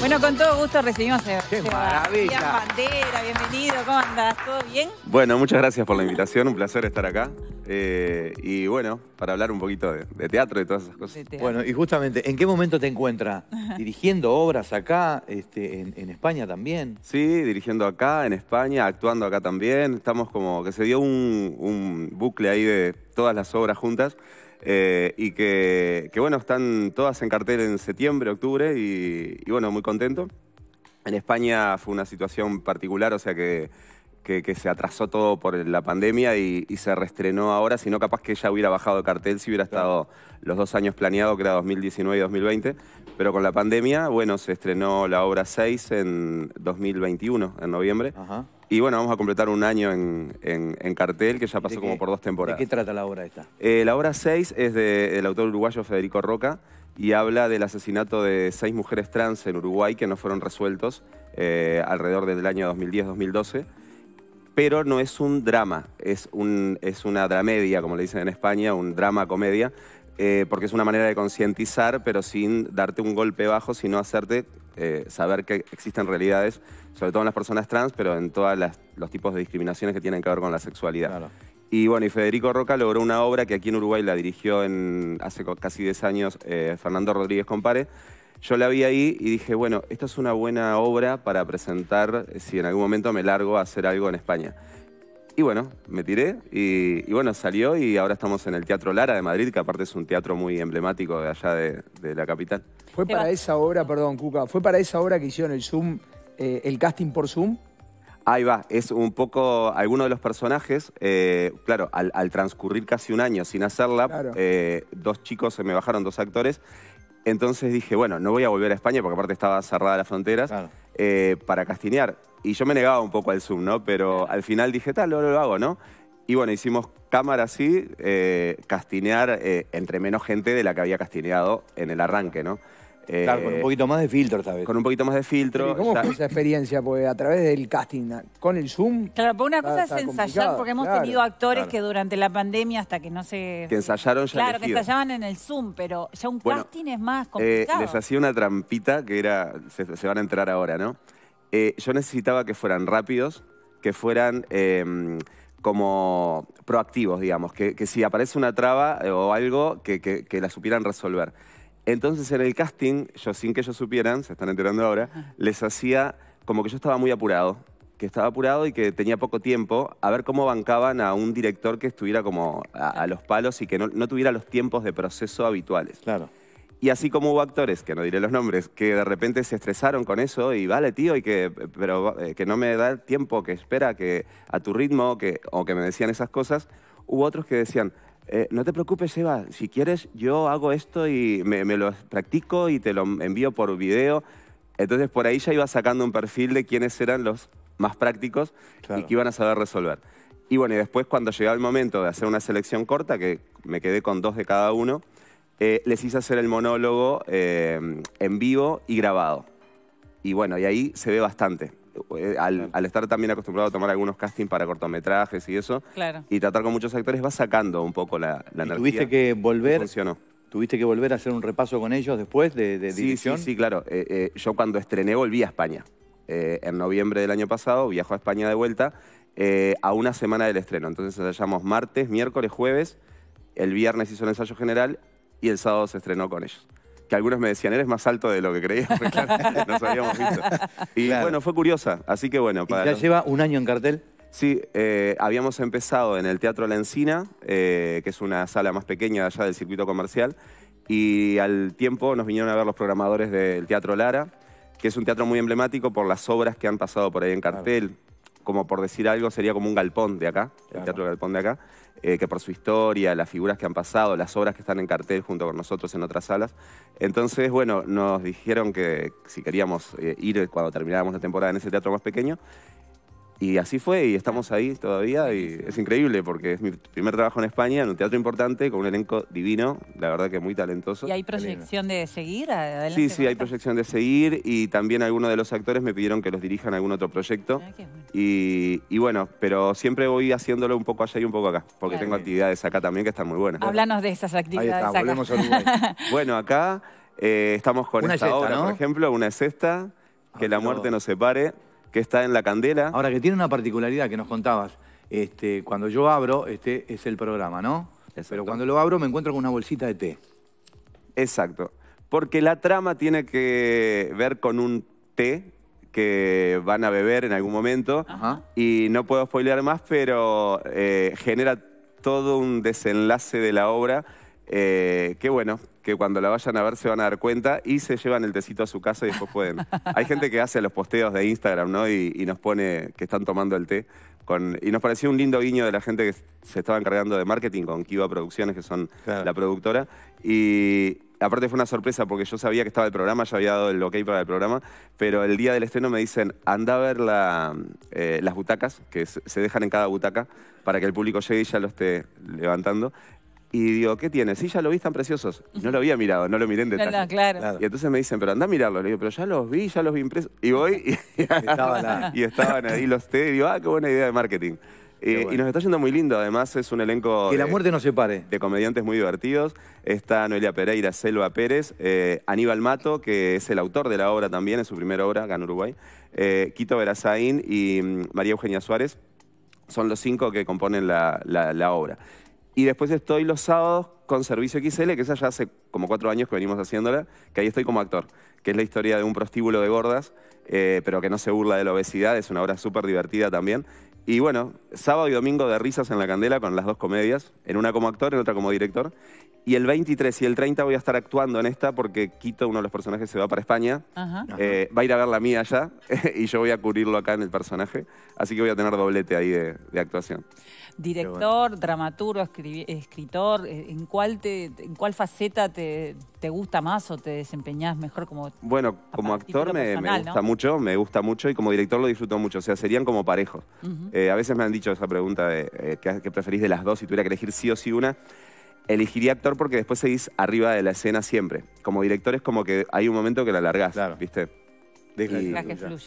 Bueno, con todo gusto recibimos a ¡Qué Bandera, bienvenido, ¿cómo andas? ¿Todo bien? Bueno, muchas gracias por la invitación, un placer estar acá. Eh, y bueno, para hablar un poquito de, teatro y todas esas cosas. Bueno, y justamente, ¿en qué momento te encuentras? ¿Dirigiendo obras acá, este, en, España también? Sí, dirigiendo acá, en España, actuando acá también. Estamos como que se dio un, un bucle ahí de todas las obras juntas. Eh, y que, bueno, están todas en cartel en septiembre, octubre y, bueno, muy contento. En España fue una situación particular, o sea que, que, se atrasó todo por la pandemia y, se reestrenó ahora, si no capaz que ya hubiera bajado cartel si hubiera estado los dos años planeados, que era 2019 y 2020, pero con la pandemia, bueno, se estrenó la obra 6 en 2021, en noviembre. Ajá y bueno, vamos a completar un año en, cartel, que ya pasó como por dos temporadas. ¿De qué trata la obra esta? Eh, la obra 6 es del autor uruguayo Federico Roca y habla del asesinato de seis mujeres trans en Uruguay que no fueron resueltos eh, alrededor del año 2010-2012. Pero no es un drama, es, un, es una dramedia, como le dicen en España, un drama-comedia, eh, porque es una manera de concientizar, pero sin darte un golpe bajo, sino hacerte eh, saber que existen realidades, sobre todo en las personas trans, pero en todos los tipos de discriminaciones que tienen que ver con la sexualidad. Y bueno, y Federico Roca logró una obra que aquí en Uruguay la dirigió en, hace casi 10 años eh, Fernando Rodríguez Compare. Yo la vi ahí y dije, bueno, esta es una buena obra para presentar eh, si en algún momento me largo a hacer algo en España. Y bueno, me tiré y, bueno, salió y ahora estamos en el Teatro Lara de Madrid, que aparte es un teatro muy emblemático de allá de, la capital. ¿Fue para esa obra, perdón, Cuca, fue para esa obra que hicieron el Zoom, eh, el casting por Zoom? Ahí va, es un poco, alguno de los personajes, eh, claro, al, transcurrir casi un año sin hacerla, eh, dos chicos se me bajaron, dos actores, entonces dije, bueno, no voy a volver a España porque aparte estaba cerrada la frontera. Eh, para castinear. Y yo me negaba un poco al Zoom, ¿no? Pero al final dije, tal, lo, lo hago, ¿no? Y bueno, hicimos cámara así, eh, castinear eh, entre menos gente de la que había castineado en el arranque, ¿no? claro, eh, con un poquito más de filtro tal vez. Con un poquito más de filtro. ¿Cómo fue esa experiencia? Pues a través del casting, con el Zoom. Claro, pues una cosa es ensayar, porque hemos tenido actores que durante la pandemia, hasta que no se. Que ensayaron ya. Claro, que ensayaban en el Zoom, pero ya un casting es más eh, complicado. les hacía una trampita que era. Se, van a entrar ahora, ¿no? Eh, yo necesitaba que fueran rápidos, que fueran em, como proactivos, digamos, que, si aparece una traba o algo, que, que la supieran resolver. Entonces en el casting, yo sin que ellos supieran, se están enterando ahora, les hacía como que yo estaba muy apurado, que estaba apurado y que tenía poco tiempo, a ver cómo bancaban a un director que estuviera como a, los palos y que no, tuviera los tiempos de proceso habituales. Claro. Y así como hubo actores, que no diré los nombres, que de repente se estresaron con eso y vale, tío, y que, pero, eh, que no me da tiempo, que espera, que a tu ritmo, o que me decían esas cosas, hubo otros que decían, eh, no te preocupes, Eva, si quieres yo hago esto y me, lo practico y te lo envío por video. Entonces por ahí ya iba sacando un perfil de quiénes eran los más prácticos y que iban a saber resolver. Y bueno, y después cuando llegaba el momento de hacer una selección corta, que me quedé con dos de cada uno, eh, les hice hacer el monólogo eh, en vivo y grabado. Y bueno, y ahí se ve bastante. Eh, al, estar también acostumbrado a tomar algunos castings para cortometrajes y eso, y tratar con muchos actores, va sacando un poco la, la Tuviste que volver. ¿Tuviste que volver a hacer un repaso con ellos después de, de sí, Sí, claro. Eh, eh, yo cuando estrené volví a España. en noviembre del año pasado viajó a España de vuelta a una semana del estreno. Entonces hallamos martes, miércoles, jueves. El viernes hizo el ensayo general y el sábado se estrenó con ellos que algunos me decían, eres más alto de lo que creías, nos habíamos visto. Y bueno, fue curiosa, así que bueno. ya lleva un año en cartel? Sí, eh, habíamos empezado en el Teatro La Encina, eh, que es una sala más pequeña allá del circuito comercial, y al tiempo nos vinieron a ver los programadores del Teatro Lara, que es un teatro muy emblemático por las obras que han pasado por ahí en cartel como por decir algo, sería como un galpón de acá, el Teatro Galpón de acá, eh, que por su historia, las figuras que han pasado, las obras que están en cartel junto con nosotros en otras salas. Entonces, bueno, nos dijeron que si queríamos eh, ir cuando terminábamos la temporada en ese teatro más pequeño, y así fue, y estamos ah. ahí todavía, y es increíble porque es mi primer trabajo en España, en un teatro importante, con un elenco divino, la verdad que muy talentoso. ¿Y hay proyección de seguir? Adelante, sí, sí, hay proyección de seguir, y también algunos de los actores me pidieron que los dirijan a algún otro proyecto. Ah, y, bueno, pero siempre voy haciéndolo un poco allá y un poco acá, porque tengo actividades acá también que están muy buenas. Háblanos de esas actividades. Ahí está, volvemos bueno, acá eh, estamos con esta obra, por ejemplo, una es que ah, la muerte no. nos separe que está en la candela. Ahora, que tiene una particularidad que nos contabas. Este, cuando yo abro, este es el programa, ¿no? Pero cuando lo abro me encuentro con una bolsita de té. Exacto. Porque la trama tiene que ver con un té que van a beber en algún momento. Y no puedo spoilear más, pero eh, genera todo un desenlace de la obra eh, qué bueno, que cuando la vayan a ver se van a dar cuenta y se llevan el tecito a su casa y después pueden. Hay gente que hace los posteos de Instagram, ¿no? Y, nos pone que están tomando el té. y nos pareció un lindo guiño de la gente que se estaba encargando de marketing con Kiva Producciones, que son la productora. Y aparte fue una sorpresa porque yo sabía que estaba el programa, ya había dado el ok para el programa, pero el día del estreno me dicen, anda a ver eh, las butacas, que se dejan en cada butaca, para que el público llegue y ya lo esté levantando. Y digo, ¿qué tiene? Sí, ya lo vi, tan preciosos. no lo había mirado, no lo miré en detalle. claro. Y entonces me dicen, pero anda a mirarlo. Le digo, pero ya los vi, ya los vi impresos. Y voy y, estaban, ahí los T, Y digo, ah, qué buena idea de marketing. Eh, y nos está yendo muy lindo, además es un elenco... Que la muerte no se pare. De comediantes muy divertidos. Está Noelia Pereira, Selva Pérez, eh, Aníbal Mato, que es el autor de la obra también, es su primera obra, Gan Uruguay, eh, Quito Verazaín y mm, María Eugenia Suárez. Son los cinco que componen la obra y después estoy los sábados con Servicio XL, que esa ya hace como cuatro años que venimos haciéndola, que ahí estoy como actor, que es la historia de un prostíbulo de gordas, eh, pero que no se burla de la obesidad, es una obra súper divertida también. Y bueno, sábado y domingo de risas en la candela con las dos comedias, en una como actor, en otra como director. Y el 23 y el 30 voy a estar actuando en esta porque Quito, uno de los personajes, se va para España. Eh, va a ir a ver la mía allá y yo voy a cubrirlo acá en el personaje. Así que voy a tener doblete ahí de, actuación. Director, dramaturgo, escritor, eh, en cuál en cuál faceta te, te gusta más o te desempeñas mejor como Bueno, como actor me, me gusta mucho, me gusta mucho y como director lo disfruto mucho. O sea, serían como parejos. Eh, a veces me han dicho esa pregunta de eh, que ¿qué, preferís de las dos si tuviera que elegir sí o sí una. Elegiría actor porque después seguís arriba de la escena siempre. Como director es como que hay un momento que la alargás, claro. ¿viste?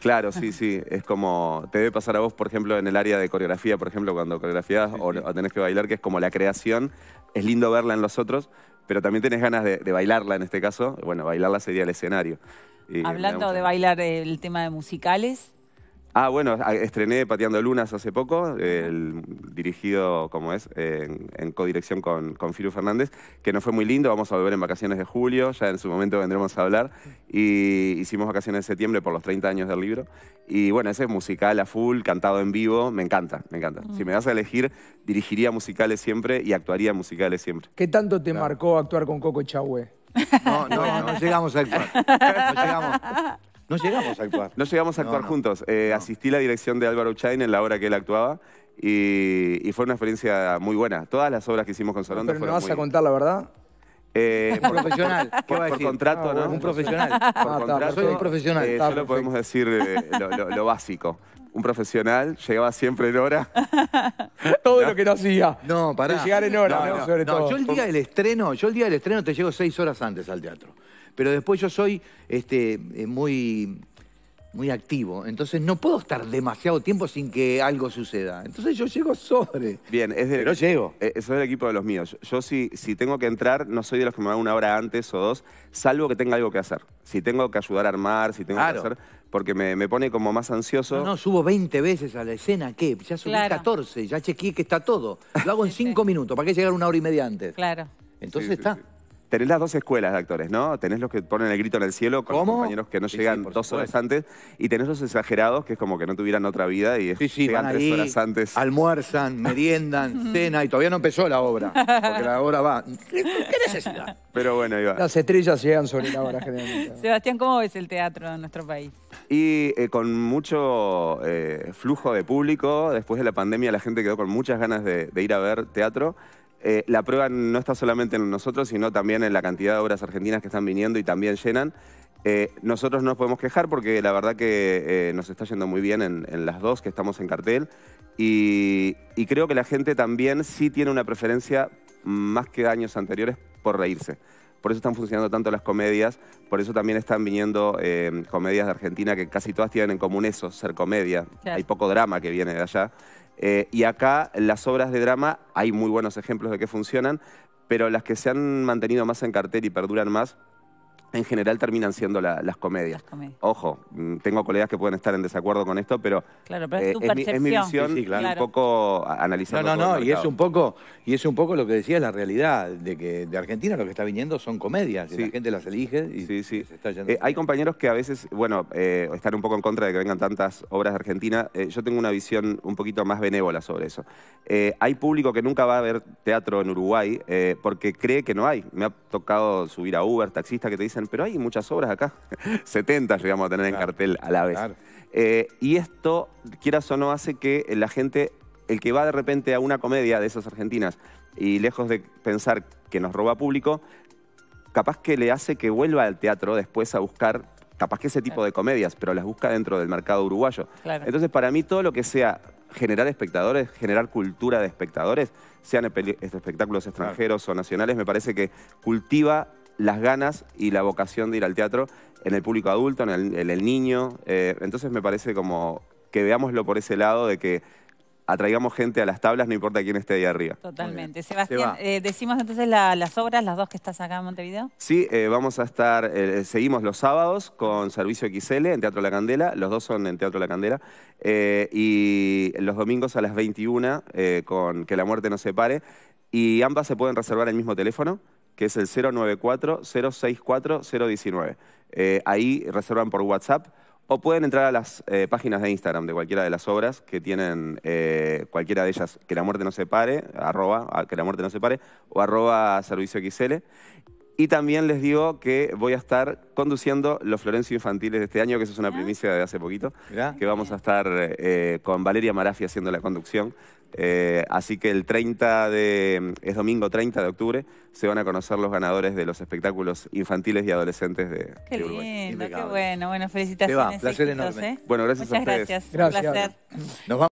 Claro, sí, sí. Es como, te debe pasar a vos, por ejemplo, en el área de coreografía, por ejemplo, cuando coreografías o, tenés que bailar, que es como la creación es lindo verla en los otros, pero también tenés ganas de, bailarla en este caso. Bueno, bailarla sería el escenario. Hablando de bailar el tema de musicales, Ah, bueno, ah, estrené Pateando Lunas hace poco, dirigido, como es, en, codirección con, Firu Fernández, que no fue muy lindo, vamos a volver en vacaciones de julio, ya en su momento vendremos a hablar, y hicimos vacaciones de septiembre por los 30 años del libro, y bueno, ese es musical a full, cantado en vivo, me encanta, me encanta. Mm. Si me das a elegir, dirigiría musicales siempre y actuaría musicales siempre. ¿Qué tanto te marcó actuar con Coco Chahue? No, no, no llegamos a actuar. No llegamos a actuar. No llegamos a actuar juntos. Eh, asistí la dirección de Álvaro Uchain en la hora que él actuaba y, fue una experiencia muy buena. Todas las obras que hicimos con Sorondo no vas a contar la verdad. Eh, profesional. ¿Qué va a decir? por contrato, ¿no? Ah, un profesional. Ah, soy un profesional. Eh, solo podemos decir eh, lo, básico. Un profesional llegaba siempre en hora. todo lo que no hacía. No, para. De llegar en hora, sobre todo. Yo el día del estreno, yo el día del estreno te llego seis horas antes al teatro. Pero después yo soy este, eh, muy, muy activo, entonces no puedo estar demasiado tiempo sin que algo suceda. Entonces yo llego sobre. Bien, es de. Pero llego. Eso eh, eh, es el equipo de los míos. Yo si, si tengo que entrar, no soy de los que me van una hora antes o dos, salvo que tenga algo que hacer. Si tengo que ayudar a armar, si tengo que hacer porque me, pone como más ansioso. No, no, subo 20 veces a la escena, ¿qué? Ya subí 14, ya chequeé que está todo. Lo hago en 5 minutos, ¿para qué llegar una hora y media antes? Claro. Entonces está. Tenés las dos escuelas de actores, ¿no? Tenés los que ponen el grito en el cielo con los compañeros que no llegan dos horas antes y tenés los exagerados que es como que no tuvieran otra vida y llegan tres horas antes. Almuerzan, meriendan, cena y todavía no empezó la obra. Porque la obra va. ¿Qué necesidad? Pero bueno, iba. Las estrellas llegan sobre la hora generalmente. Sebastián, ¿cómo ves el teatro en nuestro país? Y eh, con mucho eh, flujo de público, después de la pandemia la gente quedó con muchas ganas de ir a ver teatro. Eh, la prueba no está solamente en nosotros, sino también en la cantidad de obras argentinas que están viniendo y también llenan. Eh, nosotros no nos podemos quejar porque la verdad que eh, nos está yendo muy bien en, las dos que estamos en cartel y, creo que la gente también sí tiene una preferencia más que años anteriores por reírse. Por eso están funcionando tanto las comedias, por eso también están viniendo comedias de Argentina que casi todas tienen en común eso, ser comedia. Hay poco drama que viene de allá. Eh, y acá las obras de drama, hay muy buenos ejemplos de que funcionan, pero las que se han mantenido más en cartel y perduran más en general terminan siendo las, comedias. Ojo, mm, tengo colegas que pueden estar en desacuerdo con esto, pero eh, es, mi, visión un poco analizando. No, no, no, y es un poco, y es un poco lo que decía la realidad, de que de Argentina lo que está viniendo son comedias, la gente las elige y se está yendo. Eh, hay compañeros que a veces, bueno, eh, están un poco en contra de que vengan tantas obras de Argentina. yo tengo una visión un poquito más benévola sobre eso. hay público que nunca va a ver teatro en Uruguay porque cree que no hay. Me ha tocado subir a Uber, taxista que te dicen pero hay muchas obras acá. 70 llegamos a tener en cartel a la vez. Eh, y esto, quieras o no, hace que la gente, el que va de repente a una comedia de esas argentinas y lejos de pensar que nos roba público, capaz que le hace que vuelva al teatro después a buscar capaz que ese tipo de comedias, pero las busca dentro del mercado uruguayo. Entonces, para mí, todo lo que sea generar espectadores, generar cultura de espectadores, sean espectáculos extranjeros o nacionales, me parece que cultiva las ganas y la vocación de ir al teatro en el público adulto, en el, niño. Eh, entonces me parece como que veámoslo por ese lado de que atraigamos gente a las tablas, no importa quién esté ahí arriba. Totalmente. Sebastián, eh, decimos entonces las obras, las dos que estás acá en Montevideo. Sí, eh, vamos a estar, seguimos los sábados con Servicio XL en Teatro La Candela, los dos son en Teatro La Candela, y los domingos a las 21 con Que la muerte Se separe, y ambas se pueden reservar el mismo teléfono, que es el 094 064 eh, ahí reservan por WhatsApp o pueden entrar a las eh, páginas de Instagram de cualquiera de las obras que tienen eh, cualquiera de ellas, que la muerte no se pare, arroba, que la muerte no se pare, o arroba servicio XL. Y también les digo que voy a estar conduciendo los Florencio Infantiles de este año, que eso es una primicia de hace poquito, que vamos a estar eh, con Valeria Marafi haciendo la conducción. Eh, así que el 30 de, es domingo 30 de octubre, se van a conocer los ganadores de los espectáculos infantiles y adolescentes de, qué Lindo, qué bueno, bueno, felicitaciones. Te va, placer enorme. ¿eh? Bueno, gracias a ustedes. Gracias, Un placer.